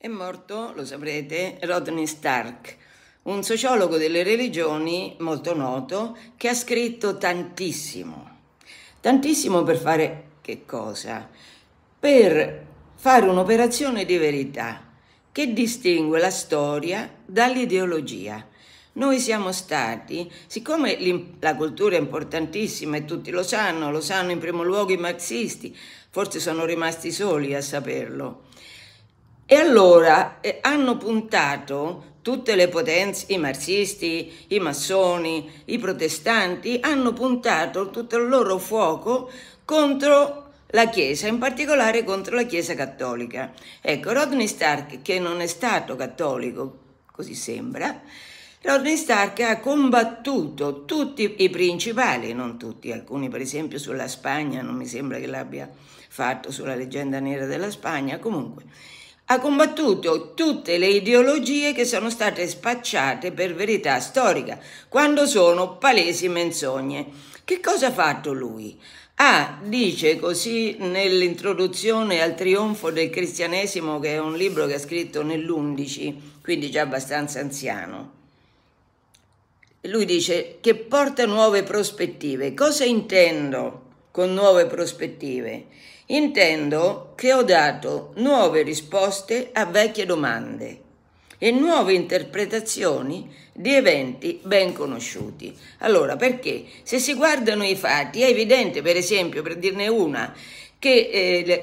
È morto, lo saprete, Rodney Stark, un sociologo delle religioni molto noto che ha scritto tantissimo. Tantissimo per fare che cosa? Per fare un'operazione di verità che distingue la storia dall'ideologia. Noi siamo stati, siccome la cultura è importantissima e tutti lo sanno, lo sanno in primo luogo i marxisti, forse sono rimasti soli a saperlo, e allora eh, hanno puntato tutte le potenze, i marxisti, i massoni, i protestanti, hanno puntato tutto il loro fuoco contro la Chiesa, in particolare contro la Chiesa cattolica. Ecco, Rodney Stark, che non è stato cattolico, così sembra, Rodney Stark ha combattuto tutti i principali, non tutti, alcuni per esempio sulla Spagna, non mi sembra che l'abbia fatto sulla leggenda nera della Spagna, comunque ha combattuto tutte le ideologie che sono state spacciate per verità storica, quando sono palesi menzogne. Che cosa ha fatto lui? Ah, dice così nell'introduzione al trionfo del cristianesimo, che è un libro che ha scritto nell'11, quindi già abbastanza anziano. Lui dice che porta nuove prospettive. Cosa intendo con nuove prospettive? Intendo che ho dato nuove risposte a vecchie domande e nuove interpretazioni di eventi ben conosciuti. Allora, perché? Se si guardano i fatti, è evidente, per esempio, per dirne una, che eh,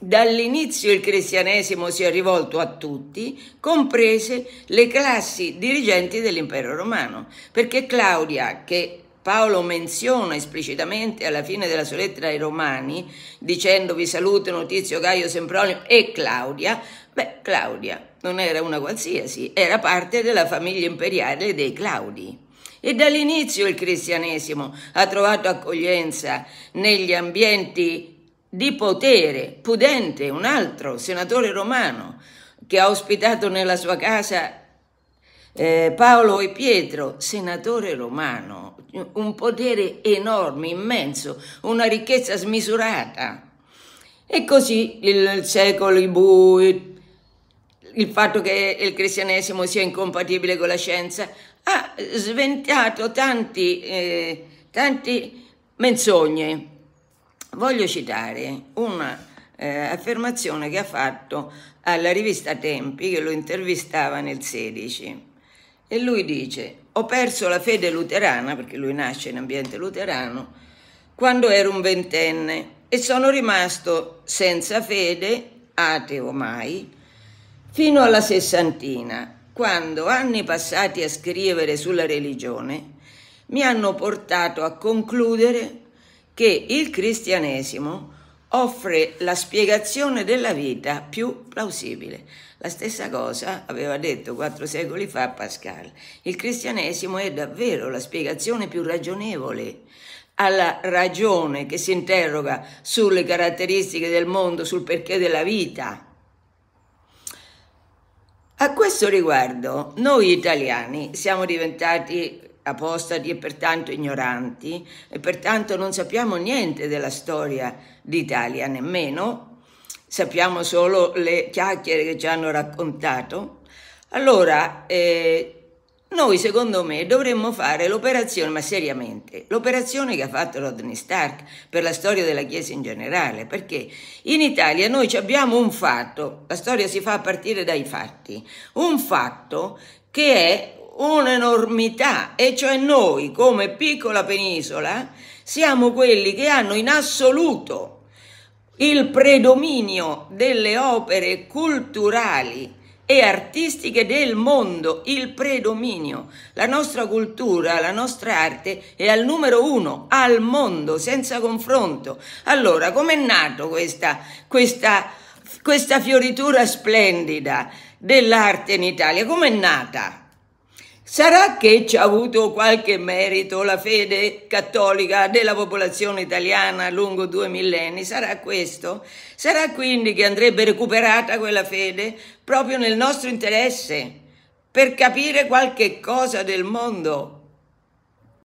dall'inizio il cristianesimo si è rivolto a tutti, comprese le classi dirigenti dell'impero romano, perché Claudia, che Paolo menziona esplicitamente alla fine della sua lettera ai Romani, dicendo vi salutano Tizio, Gaio, Sempronio e Claudia, beh, Claudia non era una qualsiasi, era parte della famiglia imperiale dei Claudi. E dall'inizio il cristianesimo ha trovato accoglienza negli ambienti di potere. Pudente, un altro senatore romano, che ha ospitato nella sua casa eh, Paolo e Pietro, senatore romano, un potere enorme, immenso, una ricchezza smisurata. E così il secolo i bui, il fatto che il cristianesimo sia incompatibile con la scienza, ha sventato tanti, eh, tanti menzogne. Voglio citare una eh, affermazione che ha fatto alla rivista Tempi, che lo intervistava nel 16 e lui dice, ho perso la fede luterana, perché lui nasce in ambiente luterano, quando ero un ventenne e sono rimasto senza fede, ateo mai, fino alla sessantina, quando anni passati a scrivere sulla religione mi hanno portato a concludere che il cristianesimo offre la spiegazione della vita più plausibile. La stessa cosa aveva detto quattro secoli fa Pascal. Il cristianesimo è davvero la spiegazione più ragionevole alla ragione che si interroga sulle caratteristiche del mondo, sul perché della vita. A questo riguardo, noi italiani siamo diventati apostati e pertanto ignoranti e pertanto non sappiamo niente della storia d'Italia nemmeno, sappiamo solo le chiacchiere che ci hanno raccontato, allora eh, noi secondo me dovremmo fare l'operazione, ma seriamente, l'operazione che ha fatto Rodney Stark per la storia della Chiesa in generale, perché in Italia noi abbiamo un fatto, la storia si fa a partire dai fatti, un fatto che è un'enormità e cioè noi come piccola penisola siamo quelli che hanno in assoluto il predominio delle opere culturali e artistiche del mondo, il predominio. La nostra cultura, la nostra arte è al numero uno, al mondo, senza confronto. Allora, com'è nata questa, questa, questa fioritura splendida dell'arte in Italia? Com'è nata? Sarà che ci ha avuto qualche merito la fede cattolica della popolazione italiana lungo due millenni? Sarà questo? Sarà quindi che andrebbe recuperata quella fede proprio nel nostro interesse, per capire qualche cosa del mondo,